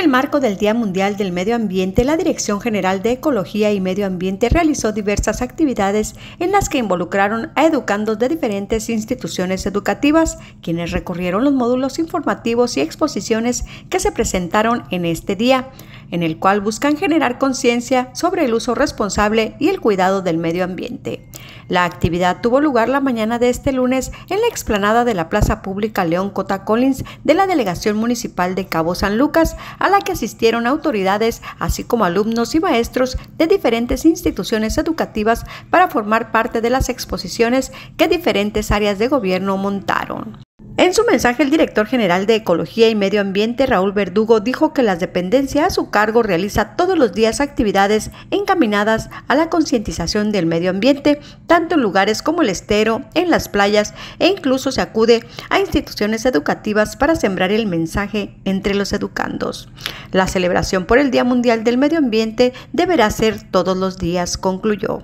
En el marco del Día Mundial del Medio Ambiente, la Dirección General de Ecología y Medio Ambiente realizó diversas actividades en las que involucraron a educandos de diferentes instituciones educativas, quienes recorrieron los módulos informativos y exposiciones que se presentaron en este día, en el cual buscan generar conciencia sobre el uso responsable y el cuidado del medio ambiente. La actividad tuvo lugar la mañana de este lunes en la explanada de la Plaza Pública León Cota Collins de la Delegación Municipal de Cabo San Lucas, a la que asistieron autoridades, así como alumnos y maestros de diferentes instituciones educativas para formar parte de las exposiciones que diferentes áreas de gobierno montaron. En su mensaje, el director general de Ecología y Medio Ambiente, Raúl Verdugo, dijo que las dependencias a su cargo realiza todos los días actividades encaminadas a la concientización del medio ambiente, tanto en lugares como el estero, en las playas e incluso se acude a instituciones educativas para sembrar el mensaje entre los educandos. La celebración por el Día Mundial del Medio Ambiente deberá ser todos los días, concluyó.